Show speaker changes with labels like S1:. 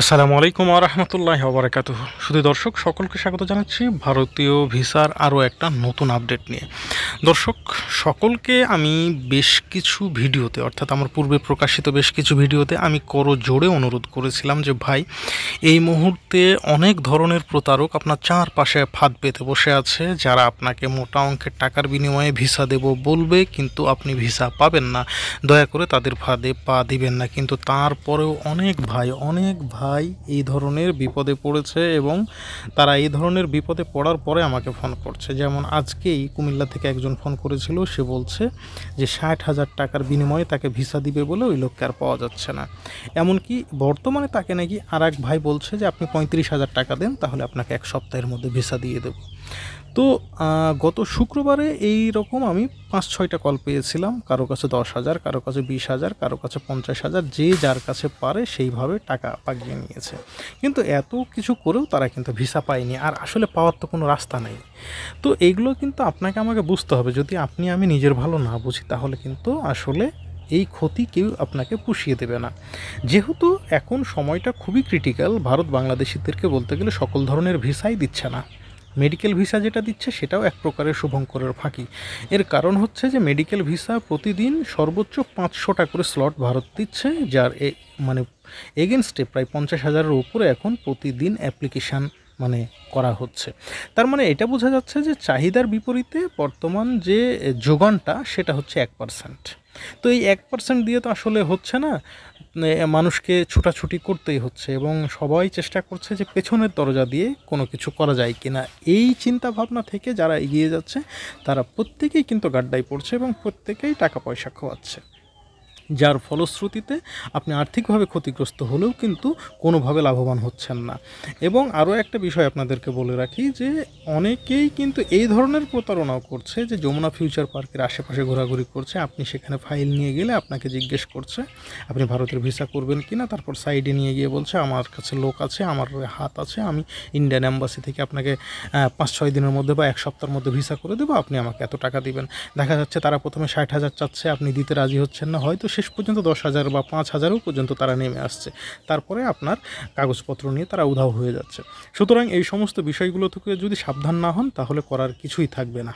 S1: আসসালামু আলাইকুম রহমতুল্লাহ বারাকাত শুধু দর্শক সকলকে স্বাগত জানাচ্ছি ভারতীয় ভিসার আরও একটা নতুন আপডেট নিয়ে দর্শক সকলকে আমি বেশ কিছু ভিডিওতে অর্থাৎ আমার পূর্বে প্রকাশিত বেশ কিছু ভিডিওতে আমি করো জোরে অনুরোধ করেছিলাম যে ভাই এই মুহূর্তে অনেক ধরনের প্রতারক আপনার চারপাশে ফাঁদ পেতে বসে আছে যারা আপনাকে মোটা অঙ্কের টাকার বিনিময়ে ভিসা দেব বলবে কিন্তু আপনি ভিসা পাবেন না দয়া করে তাদের ফাঁদে পা দিবেন না কিন্তু তারপরেও অনেক ভাই অনেক ভাই ভাই এই ধরনের বিপদে পড়েছে এবং তারা এই ধরনের বিপদে পড়ার পরে আমাকে ফোন করছে যেমন আজকেই কুমিল্লা থেকে একজন ফোন করেছিল সে বলছে যে ষাট হাজার টাকার বিনিময়ে তাকে ভিসা দিবে বলে ওই লোককে আর পাওয়া যাচ্ছে না এমনকি বর্তমানে তাকে নাকি আর এক ভাই বলছে যে আপনি পঁয়ত্রিশ হাজার টাকা দেন তাহলে আপনাকে এক সপ্তাহের মধ্যে ভিসা দিয়ে দেবো তো গত শুক্রবারে এই রকম আমি পাঁচ ছয়টা কল পেয়েছিলাম কারো কাছে দশ হাজার কারো কাছে বিশ হাজার কারো কাছে পঞ্চাশ হাজার যে যার কাছে পারে সেইভাবে টাকা পাগিয়ে নিয়েছে কিন্তু এত কিছু করেও তারা কিন্তু ভিসা পায়নি আর আসলে পাওয়ার তো কোনো রাস্তা নেই তো এইগুলো কিন্তু আপনাকে আমাকে বুঝতে হবে যদি আপনি আমি নিজের ভালো না বুঝি তাহলে কিন্তু আসলে এই ক্ষতি কেউ আপনাকে পুষিয়ে দেবে না যেহেতু এখন সময়টা খুবই ক্রিটিক্যাল ভারত বাংলাদেশিদেরকে বলতে গেলে সকল ধরনের ভিসাই দিচ্ছে না মেডিকেল ভিসা যেটা দিচ্ছে সেটাও এক প্রকারের শুভঙ্করের ফাঁকি এর কারণ হচ্ছে যে মেডিকেল ভিসা প্রতিদিন সর্বোচ্চ পাঁচশোটা করে স্লট ভারত দিচ্ছে যার এ মানে এগেনস্টে প্রায় পঞ্চাশ হাজারের উপরে এখন প্রতিদিন অ্যাপ্লিকেশান মানে করা হচ্ছে তার মানে এটা বোঝা যাচ্ছে যে চাহিদার বিপরীতে বর্তমান যে যোগানটা সেটা হচ্ছে এক পার্সেন্ট তো এই এক পার্সেন্ট দিয়ে তো আসলে হচ্ছে না মানুষকে ছুটাছুটি করতেই হচ্ছে এবং সবাই চেষ্টা করছে যে পেছনের দরজা দিয়ে কোনো কিছু করা যায় কি না এই চিন্তা ভাবনা থেকে যারা এগিয়ে যাচ্ছে তারা প্রত্যেকেই কিন্তু গাড্ডায় পড়ছে এবং প্রত্যেকেই টাকা পয়সা খোয়াচ্ছে যার ফলশ্রুতিতে আপনি আর্থিকভাবে ক্ষতিগ্রস্ত হলেও কিন্তু কোনোভাবে লাভবান হচ্ছেন না এবং আরও একটা বিষয় আপনাদেরকে বলে রাখি যে অনেকেই কিন্তু এই ধরনের প্রতারণাও করছে যে যমুনা ফিউচার পার্কের আশেপাশে ঘোরাঘুরি করছে আপনি সেখানে ফাইল নিয়ে গেলে আপনাকে জিজ্ঞেস করছে আপনি ভারতের ভিসা করবেন কি না তারপর সাইডে নিয়ে গিয়ে বলছে আমার কাছে লোক আছে আমার হাত আছে আমি ইন্ডিয়ান অ্যাম্বাসি থেকে আপনাকে পাঁচ ছয় দিনের মধ্যে বা এক সপ্তাহের মধ্যে ভিসা করে দেবো আপনি আমাকে এত টাকা দিবেন দেখা যাচ্ছে তারা প্রথমে ষাট হাজার চাচ্ছে আপনি দিতে রাজি হচ্ছেন না হয়তো সে শেষ পর্যন্ত দশ হাজার বা পাঁচ হাজারও পর্যন্ত তারা নেমে আসছে তারপরে আপনার কাগজপত্র নিয়ে তারা উধাও হয়ে যাচ্ছে সুতরাং এই সমস্ত বিষয়গুলো থেকে যদি সাবধান না হন তাহলে করার কিছুই থাকবে না